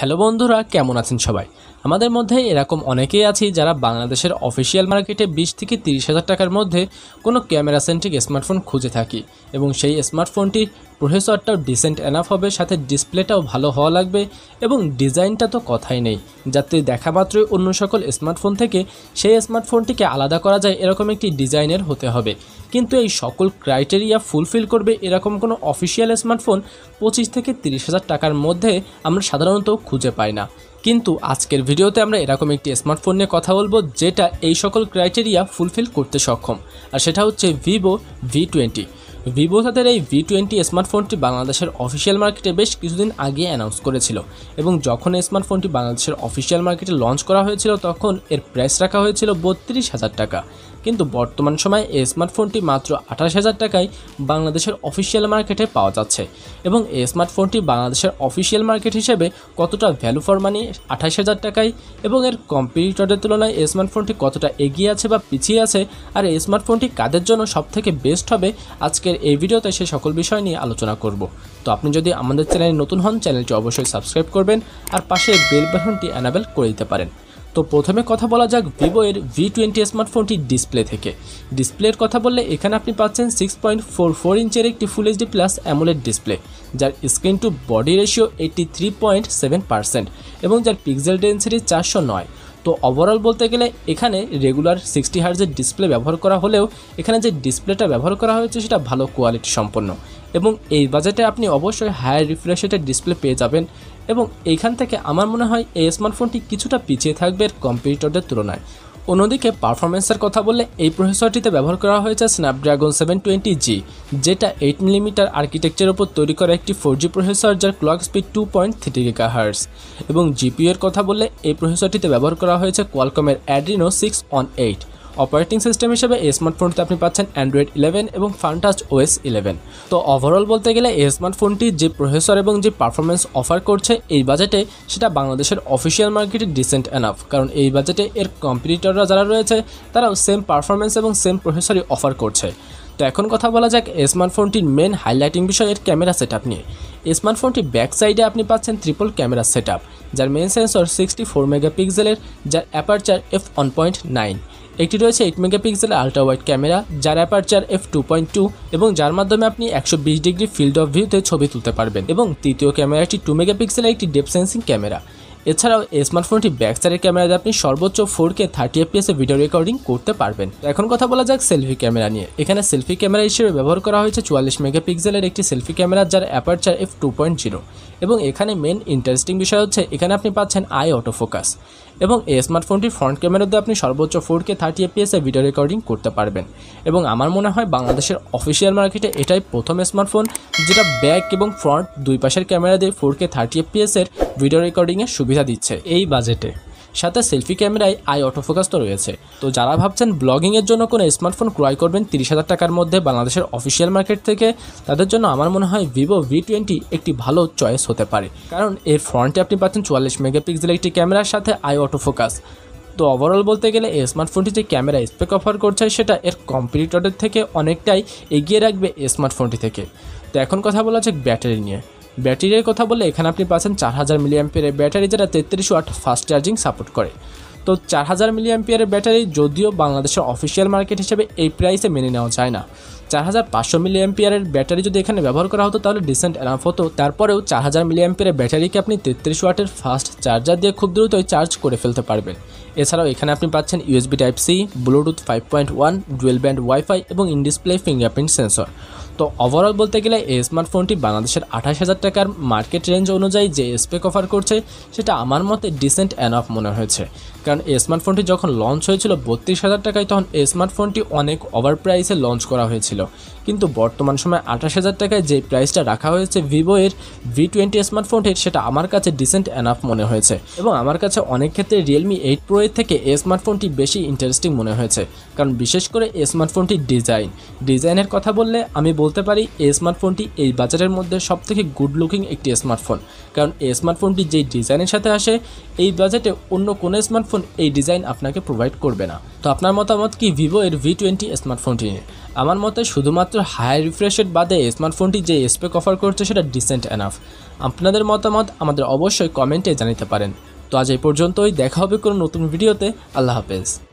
hello বন্ধুরা কেমন আছেন সবাই আমাদের মধ্যে এরকম অনেকেই আছি যারা বাংলাদেশের অফিসিয়াল মার্কেটে বিশ থেকে তিরিশ হাজার টাকার মধ্যে কোনো ক্যামেরা সেন্ট্রিক স্মার্টফোন খুঁজে থাকি এবং সেই স্মার্টফোনটির প্রসেসরটাও ডিসেন্ট এনাফ হবে সাথে ডিসপ্লেটাও ভালো হওয়া লাগবে এবং ডিজাইনটা তো কথাই নেই যাতে দেখা মাত্রই অন্য সকল স্মার্টফোন থেকে সেই স্মার্টফোনটিকে আলাদা করা যায় এরকম একটি ডিজাইনের হতে হবে কিন্তু এই সকল ক্রাইটেরিয়া ফুলফিল করবে এরকম কোনো অফিসিয়াল স্মার্টফোন পঁচিশ থেকে তিরিশ হাজার টাকার মধ্যে আমরা সাধারণত খুঁজে পাই না কিন্তু আজকের ভিডিওতে আমরা এরকম একটি স্মার্টফোন নিয়ে কথা বলবো যেটা এই সকল ক্রাইটেরিয়া ফুলফিল করতে সক্ষম আর সেটা হচ্ছে ভিভো ভি টোয়েন্টি ভিভো তাদের এই ভি টোয়েন্টি স্মার্টফোনটি বাংলাদেশের অফিসিয়াল মার্কেটে বেশ কিছুদিন আগে অ্যানাউন্স করেছিল এবং যখন এই স্মার্টফোনটি বাংলাদেশের অফিসিয়াল মার্কেটে লঞ্চ করা হয়েছিল তখন এর প্রাইস রাখা হয়েছিল বত্রিশ হাজার টাকা কিন্তু বর্তমান সময়ে এই স্মার্টফোনটি মাত্র আঠাশ হাজার টাকায় বাংলাদেশের অফিসিয়াল মার্কেটে পাওয়া যাচ্ছে এবং এই স্মার্টফোনটি বাংলাদেশের অফিসিয়াল মার্কেট হিসেবে কতটা ভ্যালু ফর মানি আঠাশ হাজার টাকায় এবং এর কম্পিটিটরের তুলনায় এই স্মার্টফোনটি কতটা এগিয়ে আছে বা পিছিয়ে আছে আর এই স্মার্টফোনটি কাদের জন্য সবথেকে বেস্ট হবে আজকের এই ভিডিওতে সে সকল বিষয় নিয়ে আলোচনা করব তো আপনি যদি আমাদের চ্যানেলে নতুন হন চ্যানেলটি অবশ্যই সাবস্ক্রাইব করবেন আর পাশে বেল বাটনটি অ্যানাবেল করে দিতে পারেন তো প্রথমে কথা বলা যাক ভিভো এর ভি টোয়েন্টি স্মার্টফোনটি ডিসপ্লে থেকে ডিসপ্লের কথা বললে এখানে আপনি পাচ্ছেন সিক্স পয়েন্ট ফোর ফোর ইঞ্চের একটি full HD plus AMOLED display যার screen to body ratio eighty three point seven percent এবং যার পিক্সেল ডেন্সিটি চারশো নয় তো ওভারঅল বলতে গেলে এখানে রেগুলার সিক্সটি হার্জের ডিসপ্লে ব্যবহার করা হলেও এখানে যে ডিসপ্লেটা ব্যবহার করা হয়েছে সেটা ভালো কোয়ালিটি সম্পন্ন এবং এই বাজেটে আপনি অবশ্যই হায়ার রিফ্রেশেটের ডিসপ্লে পেয়ে যাবেন এবং এইখান থেকে আমার মনে হয় এই স্মার্টফোনটি কিছুটা পিছিয়ে থাকবে কম্পিউটারদের তুলনায় অন্যদিকে পারফরমেন্সের কথা বললে এই প্রসেসরটিতে ব্যবহার করা হয়েছে স্ন্যাপড্রাগন সেভেন টোয়েন্টি জি যেটা এইট মিলিমিটার আর্কিটেকচারের ওপর তৈরি করা একটি ফোর জি প্রসেসর যার clock speed two point three gigahertz এবং জিপিইউ এর কথা বললে এই প্রসেসরটিতে ব্যবহার করা হয়েছে কোয়ালকমের Adreno six on eight operating system হিসেবে এই স্মার্টফোনটিতে আপনি পাচ্ছেন অ্যান্ড্রয়েড ইলেভেন এবং ফান্টাস ওএস ইলেভেন তো ওভারঅল বলতে গেলে এই স্মার্টফোনটি যে প্রসেসর এবং যে পারফরমেন্স অফার করছে এই বাজেটে সেটা বাংলাদেশের অফিসিয়াল মার্কেটে ডিসেন্ট এনাফ কারণ এই বাজেটে এর কম্পিটিটররা যারা রয়েছে তারাও সেম পারফরমেন্স এবং সেম প্রসেসরই অফার করছে তো এখন কথা বলা যাক এই স্মার্টফোনটির মেন হাইলাইটিং বিষয় এর ক্যামেরা সেট নিয়ে স্মার্টফোনটি ব্যাক সাইডে আপনি পাচ্ছেন ট্রিপল ক্যামেরা সেট যার মেন সেন্সর সিক্সটি ফোর মেগাপিক্সেলের যার aperture f one point nine একটি রয়েছে eight megapixel ultra wide camera যার aperture f two point two এবং যার মাধ্যমে আপনি একশো বিশ ডিগ্রি ফিল্ড অফ ভিউতে ছবি তুলতে পারবেন এবং তৃতীয় ক্যামেরাটি টু মেগাপিক্সেলের একটি ডেপ সেন্সিং ক্যামেরা এছাড়াও এই স্মার্টফোনটি ব্যাকসাইডের ক্যামেরাতে আপনি সর্বোচ্চ ফোর কে থার্টি এফপিএসে ভিডিও রেকর্ডিং করতে পারবেন এখন কথা বলা যাক সেলফি ক্যামেরা নিয়ে এখানে সেলফি ক্যামেরা হিসেবে ব্যবহার করা হয়েছে চুয়াল্লিশ মেগাপিক্সেলের একটি সেলফি ক্যামেরা যার aperture f two point zero এবং এখানে মেন ইন্টারেস্টিং বিষয় হচ্ছে এখানে আপনি পাচ্ছেন আই অটো ফোকাস এবং এই স্মার্টফোনটির ফ্রন্ট ক্যামেরাতে আপনি সর্বোচ্চ ফোর কে থার্টি এফপিএসে ভিডিও রেকর্ডিং করতে পারবেন এবং আমার মনে হয় বাংলাদেশের অফিসিয়াল মার্কেটে এটাই প্রথম স্মার্টফোন যেটা ব্যাক এবং ফ্রন্ট দুই পাশের ক্যামেরা দিয়ে ফোর কে থার্টি এফপিএসের ভিডিও রেকর্ডিংয়ের সুবিধা দিচ্ছে এই বাজেটে সাথে সেলফি ক্যামেরায় আই অটোফোকাস তো রয়েছে তো যারা ভাবছেন ব্লগিংয়ের জন্য কোনো স্মার্টফোন ক্রয় করবেন তিরিশ হাজার টাকার মধ্যে বাংলাদেশের অফিসিয়াল মার্কেট থেকে তাদের জন্য আমার মনে হয় ভিভো ভি টোয়েন্টি একটি ভালো চয়েস হতে পারে কারণ এর ফ্রন্টে আপনি পাচ্ছেন চুয়াল্লিশ মেগাপিক্সেল একটি ক্যামেরার সাথে আই অটোফোকাস তো ওভারঅল বলতে গেলে এই স্মার্টফোনটি যে ক্যামেরা স্পেক অফার করছে সেটা এর কম্পিটিটরের থেকে অনেকটাই এগিয়ে রাখবে এই স্মার্টফোনটি থেকে তো এখন কথা বলা যাক ব্যাটারি নিয়ে ব্যাটারির কথা বললে এখানে আপনি পাচ্ছেন চার হাজার মিলিয়াম্পিয়ারের ব্যাটারি যেটা তেত্রিশ ওয়াট ফাস্ট চার্জিং সাপোর্ট করে তো চার হাজার মিলিয়াম্পিয়ারের ব্যাটারি যদিও বাংলাদেশের অফিসিয়াল মার্কেট হিসেবে এই প্রাইসে মেনে নেওয়া যায় না চার হাজার পাঁচশো মিলিয়াম্পিয়ারের ব্যাটারি যদি এখানে ব্যবহার করা হতো তাহলে ডিসেন্ট অ্যানাফ হতো তারপরেও চার হাজার মিলিয়াম্পিয়ারের ব্যাটারিকে আপনি তেত্রিশ ওয়াটের ফাস্ট চার্জার দিয়ে খুব দ্রুতই চার্জ করে ফেলতে পারবেন এছাড়াও এখানে আপনি পাচ্ছেন USB type C Bluetooth five point one dual band wifi এবং ইনডিসপ্লে ফিঙ্গারপ্রিন্ট সেন্সর তো ওভারঅল বলতে গেলে এই স্মার্টফোনটি বাংলাদেশের আঠাশ হাজার টাকার মার্কেট রেঞ্জ অনুযায়ী যে স্পেক অফার করছে সেটা আমার মতে ডিসেন্ট অ্যানাফ মনে হয়েছে কারণ এই স্মার্টফোনটি যখন লঞ্চ হয়েছিল বত্রিশ হাজার টাকায় তখন এই স্মার্টফোনটি অনেক ওভার প্রাইসে লঞ্চ করা হয়েছিল কিন্তু বর্তমান সময় আঠাশ হাজার টাকায় যে প্রাইসটা রাখা হয়েছে ভিভো এর ভি টোয়েন্টি স্মার্টফোনটির সেটা আমার কাছে ডিসেন্ট অ্যানাফ মনে হয়েছে এবং আমার কাছে অনেক ক্ষেত্রে রিয়েলমি এইট প্রো এর থেকে এই স্মার্টফোনটি বেশি ইন্টারেস্টিং মনে হয়েছে কারণ বিশেষ করে এই স্মার্টফোনটির ডিজাইন ডিজাইনের কথা বললে আমি বলতে পারি এই স্মার্টফোনটি এই বাজারের মধ্যে সব থেকে গুড লুকিং একটি স্মার্টফোন কারণ এই স্মার্টফোনটি যেই ডিজাইনের সাথে আসে এই বাজেটে অন্য কোনো স্মার্টফোন স্মার্টফোন এই ডিজাইন আপনাকে প্রোভাইড করবে না তো আপনার মতামত কি ভিভো এর ভি টোয়েন্টি স্মার্টফোনটি নিয়ে আমার মতে শুধুমাত্র হাই রিফ্রেশের বাদে স্মার্টফোনটি যে স্পেক অফার করছে সেটা ডিসেন্ট এনাফ আপনাদের মতামত আমাদের অবশ্যই কমেন্টে জানিতে পারেন তো আজ এই পর্যন্তই দেখা হবে কোনো নতুন ভিডিওতে আল্লাহ হাফেজ